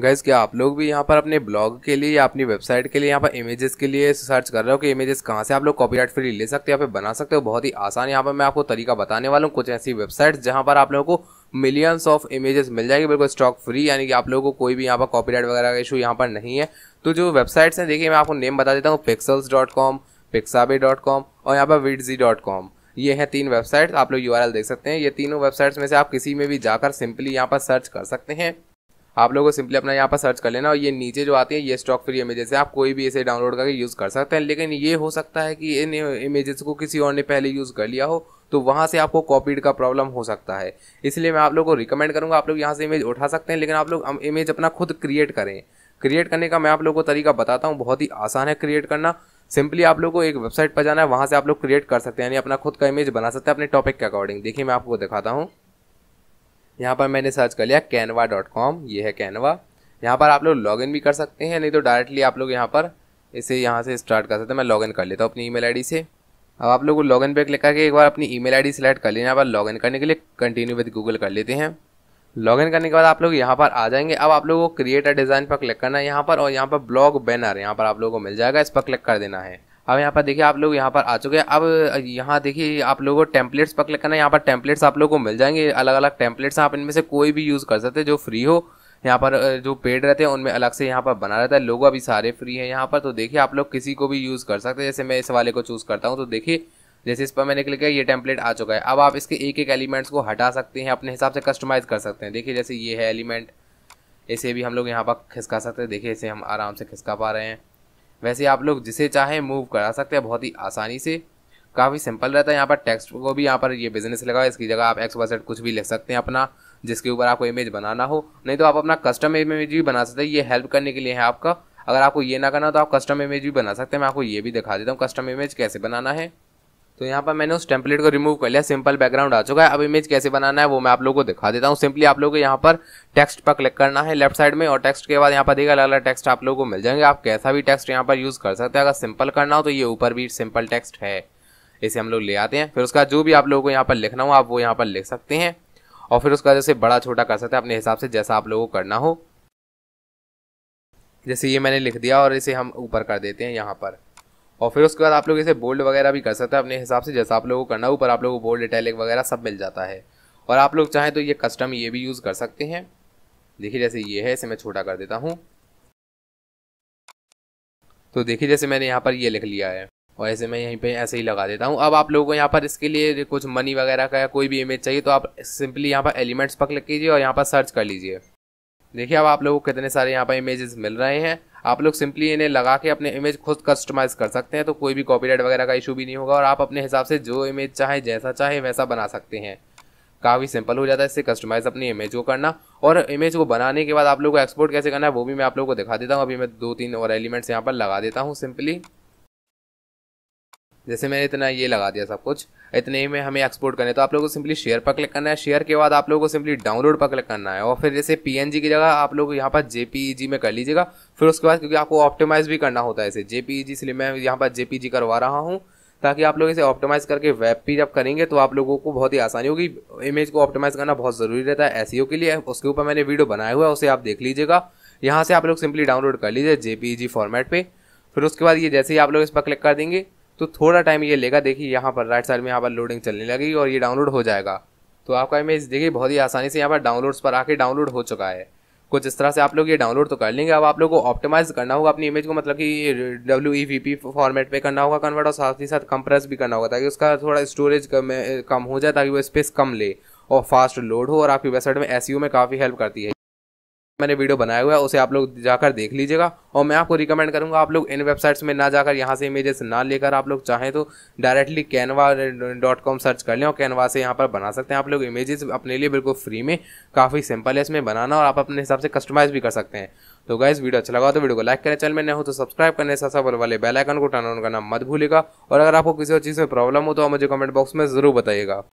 gas क्या आप लोग भी यहाँ पर अपने ब्लॉग के लिए या अपनी वेबसाइट के लिए यहाँ पर इमेजेस के लिए सर्च कर रहे हो कि इमेजेस कहाँ से आप लोग कॉपीराइट फ्री ले सकते हो यहाँ पे बना सकते हो बहुत ही आसान यहाँ पर मैं आपको तरीका बताने वाला हूँ कुछ ऐसी वेबसाइट्स जहाँ पर आप लोगों को मिलियंस ऑफ इमेजेस मिल जाएगी बिल्कुल स्टॉक फ्री यानी कि आप लोगों को कोई भी यहाँ पर कॉपीराइट वगैरह का इशू यहाँ पर नहीं है तो जो वेबसाइट्स हैं देखिए मैं आपको नेम बता देता हूँ Pexels dot com Pixabay dot com और यहाँ पर विडजी डॉट कॉम ये हैं तीन वेबसाइट्स आप लोग यू देख सकते हैं ये तीनों वेबसाइट्स में से आप किसी में भी जाकर सिंपली यहाँ पर सर्च कर सकते हैं आप लोगों को सिंपली अपना यहाँ पर सर्च कर लेना और ये नीचे जो आती है ये स्टॉक फ्री इमेजेस है आप कोई भी इसे डाउनलोड करके यूज़ कर सकते हैं लेकिन ये हो सकता है कि इन इमेजेस को किसी और ने पहले यूज़ कर लिया हो तो वहां से आपको कॉपीड का प्रॉब्लम हो सकता है इसलिए मैं आप लोगों को रिकमेंड करूंगा आप लोग यहाँ से इमेज उठा सकते हैं लेकिन आप लोग इमेज अपना खुद क्रिएट करें क्रिएट करने का मैं आप लोगों को तरीका बताता हूँ बहुत ही आसान है क्रिएट करना सिंपली आप लोग को एक वेबसाइट पर जाना है वहाँ से आप लोग क्रिएट कर सकते हैं यानी अपना खुद का इमेज बना सकते हैं अपने टॉपिक के अकॉर्डिंग देखिए मैं आपको दिखाता हूँ यहाँ पर मैंने सर्च कर लिया कैनवा डॉट कॉम ये है कैनवा यहाँ पर आप लोग लॉगिन भी कर सकते हैं नहीं तो डायरेक्टली आप लोग यहाँ पर इसे यहाँ से स्टार्ट कर सकते हैं मैं लॉगिन कर लेता हूँ अपनी ईमेल आईडी से अब आप लोग लॉगिन पर क्लिक करके एक बार अपनी ईमेल आईडी सेलेक्ट कर लेना यहाँ पर लॉगिन करने के लिए कंटिन्यू विद गूगल कर लेते हैं लॉगिन करने के बाद आप लोग यहाँ पर आ जाएंगे अब आप लोगों को क्रिएटर डिज़ाइन पर क्लिक करना है यहाँ पर और यहाँ पर ब्लॉग बैनर यहाँ पर आप लोगों को मिल जाएगा इस पर क्लिक कर देना है अब यहाँ पर देखिए आप लोग यहाँ पर आ चुके हैं अब यहाँ देखिए आप लोगों को टेम्पलेट्स पर क्लिक करना है यहाँ पर टेम्पलेट्स आप लोग को मिल जाएंगे अलग अलग टेम्पलेट्स आप इनमें से कोई भी यूज़ कर सकते हैं जो फ्री हो यहाँ पर जो पेड रहते हैं उनमें अलग से यहाँ पर बना रहता है लोगो अभी सारे फ्री हैं यहाँ पर तो देखिए आप लोग किसी को भी यूज़ कर सकते हैं जैसे मैं इस वाले को चूज़ करता हूँ तो देखिए जैसे इस पर मैंने क्लिक किया ये टेम्पलेट आ चुका है अब आप इसके एक एक एलिमेंट्स को हटा सकते हैं अपने हिसाब से कस्टमाइज़ कर सकते हैं देखिए जैसे ये है एलिमेंट इसे भी हम लोग यहाँ पर खिसका सकते हैं देखिए इसे हम आराम से खिसका पा रहे हैं वैसे आप लोग जिसे चाहें मूव करा सकते हैं बहुत ही आसानी से काफ़ी सिंपल रहता है यहाँ पर टेक्स्ट को भी यहाँ पर ये बिजनेस लगा है इसकी जगह आप एक्स वर्सेट कुछ भी लिख सकते हैं अपना जिसके ऊपर आपको इमेज बनाना हो नहीं तो आप अपना कस्टम इमेज भी बना सकते हैं ये हेल्प करने के लिए है आपका अगर आपको ये ना करना हो तो आप कस्टम इमेज भी बना सकते हैं मैं आपको ये भी दिखा देता हूँ कस्टम इमेज कैसे बनाना है तो यहाँ पर मैंने उस टेम्पलेट को रिमूव कर लिया सिंपल बैकग्राउंड आ चुका है अब इमेज कैसे बनाना है वो मैं आप लोगों को दिखा देता हूँ सिंपली आप लोगों को यहाँ पर टेक्स्ट पर क्लिक करना है लेफ्ट साइड में और टेक्स्ट के बाद यहाँ पर देखा अलग अलग टेक्स्ट आप लोगों को मिल जाएंगे आप कैसा भी टेक्स्ट यहाँ पर यूज़ कर सकते हैं अगर सिंपल करना हो तो ये ऊपर भी सिंपल टेक्स्ट है इसे हम लोग ले आते हैं फिर उसका जो भी आप लोगों को यहाँ पर लिखना हो आप वो यहाँ पर लिख सकते हैं और फिर उसका जैसे बड़ा छोटा कर सकते हैं अपने हिसाब से जैसा आप लोगों को करना हो जैसे ये मैंने लिख दिया और इसे हम ऊपर कर देते हैं यहाँ पर और फिर उसके बाद आप लोग इसे बोल्ड वगैरह भी कर सकते हैं अपने हिसाब से जैसा आप लोगों को करना ऊपर आप लोगों को बोल्ड इटैलिक वगैरह सब मिल जाता है और आप लोग चाहें तो ये कस्टम ये भी यूज़ कर सकते हैं देखिए जैसे ये है इसे मैं छोटा कर देता हूँ तो देखिए जैसे मैंने यहाँ पर ये लिख लिया है और ऐसे मैं यहीं पे ऐसे ही लगा देता हूँ अब आप लोगों को यहाँ पर इसके लिए कुछ मनी वगैरह का या कोई भी इमेज चाहिए तो आप सिंपली यहाँ पर एलिमेंट्स पर क्लिक कीजिए और यहाँ पर सर्च कर लीजिए देखिए अब आप लोगों को कितने सारे यहाँ पर इमेजेस मिल रहे हैं आप लोग सिंपली इन्हें लगा के अपने इमेज खुद कस्टमाइज कर सकते हैं तो कोई भी कॉपीराइट वगैरह का इशू भी नहीं होगा और आप अपने हिसाब से जो इमेज चाहे जैसा चाहे वैसा बना सकते हैं काफ़ी सिंपल हो जाता है इससे कस्टमाइज़ अपनी इमेज को करना और इमेज को बनाने के बाद आप लोग को एक्सपोर्ट कैसे करना है वो भी मैं आप लोग को दिखा देता हूँ अभी मैं दो तीन और एलिमेंट्स यहाँ पर लगा देता हूँ सिंपली जैसे मैंने इतना ये लगा दिया सब कुछ इतने में हमें एक्सपोर्ट करने तो आप लोगों को सिंपली शेयर पर क्लिक करना है शेयर के बाद आप लोगों को सिंपली डाउनलोड पर क्लिक करना है और फिर जैसे पीएनजी की जगह आप लोग यहाँ पर जेपीजी e में कर लीजिएगा फिर उसके बाद क्योंकि आपको ऑप्टिमाइज भी करना होता है इसे जेपीजी e इसलिए मैं यहाँ पर जेपीजी e करवा रहा हूँ ताकि आप लोग इसे ऑप्टिमाइज करके वेब पे जब करेंगे तो आप लोगों को बहुत ही आसानी होगी इमेज को ऑप्टिमाइज करना बहुत ज़रूरी रहता है एस के लिए उसके ऊपर मैंने वीडियो बनाया हुआ है उसे आप देख लीजिएगा यहाँ से आप लोग सिंपली डाउनलोड कर लीजिए जेपीजी फॉर्मेट पर फिर उसके बाद ये जैसे ही आप लोग इस पर क्लिक कर देंगे तो थोड़ा टाइम ये लेगा देखिए यहाँ पर राइट साइड में यहाँ पर लोडिंग चलने लगी और ये डाउनलोड हो जाएगा तो आपका इमेज देखिए बहुत ही आसानी से यहाँ पर डाउनलोड्स पर आके डाउनलोड हो चुका है कुछ इस तरह से आप लोग ये डाउनलोड तो कर लेंगे अब आप लोग को ऑप्टिमाइज करना होगा अपनी इमेज को मतलब कि W E V P format पे करना होगा कन्वर्ट और साथ ही साथ कंप्रेस भी करना होगा ताकि उसका थोड़ा स्टोरेज कम हो जाए ताकि वो स्पेस कम ले और फास्ट लोड हो और आपकी वेबसाइट में एस e में काफ़ी हेल्प करती है मैंने वीडियो बनाया हुआ है उसे आप लोग जाकर देख लीजिएगा और मैं आपको रिकमेंड करूंगा आप लोग इन वेबसाइट्स में ना जाकर यहाँ से इमेजेस ना लेकर आप लोग चाहें तो directly Canva dot com search कर लें और कैनवा से यहाँ पर बना सकते हैं आप लोग इमेजेस अपने लिए बिल्कुल फ्री में काफ़ी सिंपल है इसमें बनाना और आप अपने हिसाब से कस्टमाइज़ भी कर सकते हैं तो गाइस वीडियो अच्छा लगा तो वीडियो को लाइक करें चैनल में न हो तो सब्सक्राइब करने से सफल वाले बेलाइकन को टर्न ऑन करना मत भूलेगा और अगर आपको किसी और चीज़ में प्रॉब्लम हो तो आप मुझे कमेंट बॉक्स में ज़रूर बताइएगा